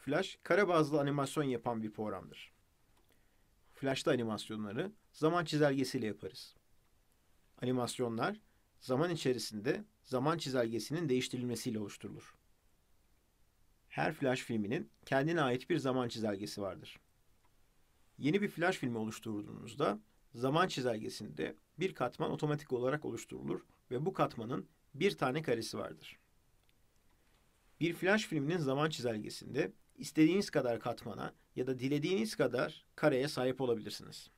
Flash kare bazlı animasyon yapan bir programdır. Flash'ta animasyonları zaman çizelgesiyle yaparız. Animasyonlar zaman içerisinde zaman çizelgesinin değiştirilmesiyle oluşturulur. Her Flash filminin kendine ait bir zaman çizelgesi vardır. Yeni bir Flash filmi oluşturduğunuzda zaman çizelgesinde bir katman otomatik olarak oluşturulur ve bu katmanın bir tane karesi vardır. Bir Flash filminin zaman çizelgesinde istediğiniz kadar katmana ya da dilediğiniz kadar kareye sahip olabilirsiniz.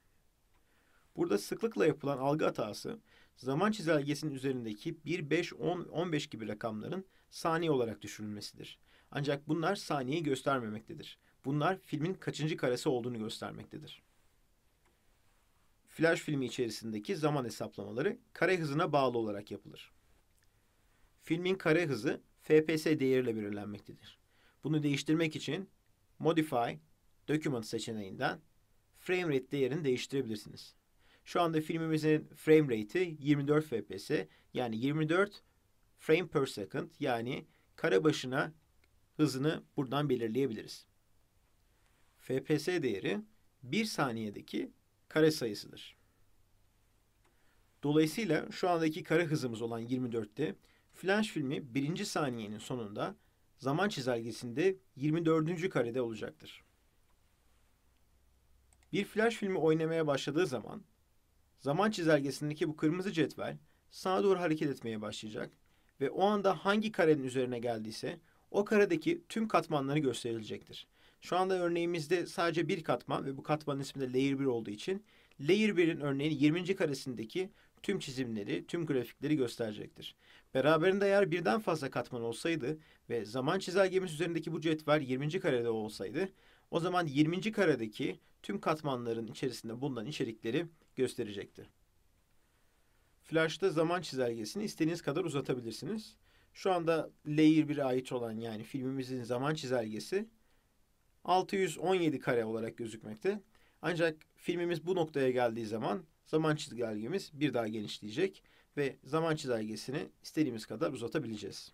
Burada sıklıkla yapılan algı hatası zaman çizelgesinin üzerindeki 1, 5, 10, 15 gibi rakamların saniye olarak düşünülmesidir. Ancak bunlar saniyeyi göstermemektedir. Bunlar filmin kaçıncı karesi olduğunu göstermektedir. Flash filmi içerisindeki zaman hesaplamaları kare hızına bağlı olarak yapılır. Filmin kare hızı FPS değeriyle belirlenmektedir. Bunu değiştirmek için Modify Document seçeneğinden frame rate değerini değiştirebilirsiniz. Şu anda filmimizin frame rate'i 24 fps yani 24 frame per second yani kare başına hızını buradan belirleyebiliriz. FPS değeri 1 saniyedeki kare sayısıdır. Dolayısıyla şu andaki kare hızımız olan 24'te Flash filmi 1. saniyenin sonunda zaman çizelgesinde 24. karede olacaktır. Bir flash filmi oynamaya başladığı zaman zaman çizelgesindeki bu kırmızı cetvel sağa doğru hareket etmeye başlayacak ve o anda hangi karenin üzerine geldiyse o karedeki tüm katmanları gösterilecektir. Şu anda örneğimizde sadece bir katman ve bu katmanın ismi de Layer 1 olduğu için Layer 1'in örneğin 20. karesindeki tüm çizimleri, tüm grafikleri gösterecektir. Beraberinde eğer birden fazla katman olsaydı ve zaman çizelgemiz üzerindeki bu cetvel 20. karede olsaydı, o zaman 20. karedeki tüm katmanların içerisinde bulunan içerikleri gösterecektir. Flash'ta zaman çizelgesini istediğiniz kadar uzatabilirsiniz. Şu anda Layer 1'e ait olan yani filmimizin zaman çizelgesi 617 kare olarak gözükmekte. Ancak filmimiz bu noktaya geldiği zaman zaman çizelgemiz bir daha genişleyecek ve zaman çizelgesini istediğimiz kadar uzatabileceğiz.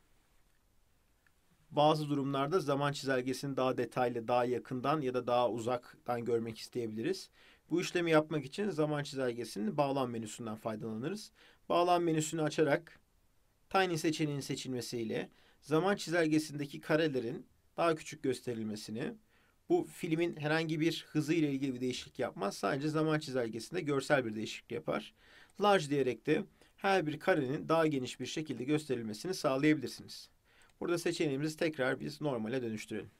Bazı durumlarda zaman çizelgesini daha detaylı, daha yakından ya da daha uzaktan görmek isteyebiliriz. Bu işlemi yapmak için zaman çizelgesinin bağlam menüsünden faydalanırız. Bağlam menüsünü açarak Tiny seçeneğinin seçilmesiyle zaman çizelgesindeki karelerin daha küçük gösterilmesini bu filmin herhangi bir hızı ile ilgili bir değişiklik yapmaz. Sadece zaman çizelgesinde görsel bir değişiklik yapar. Large diyerek de her bir karenin daha geniş bir şekilde gösterilmesini sağlayabilirsiniz. Burada seçeneğimizi tekrar biz normale dönüştürelim.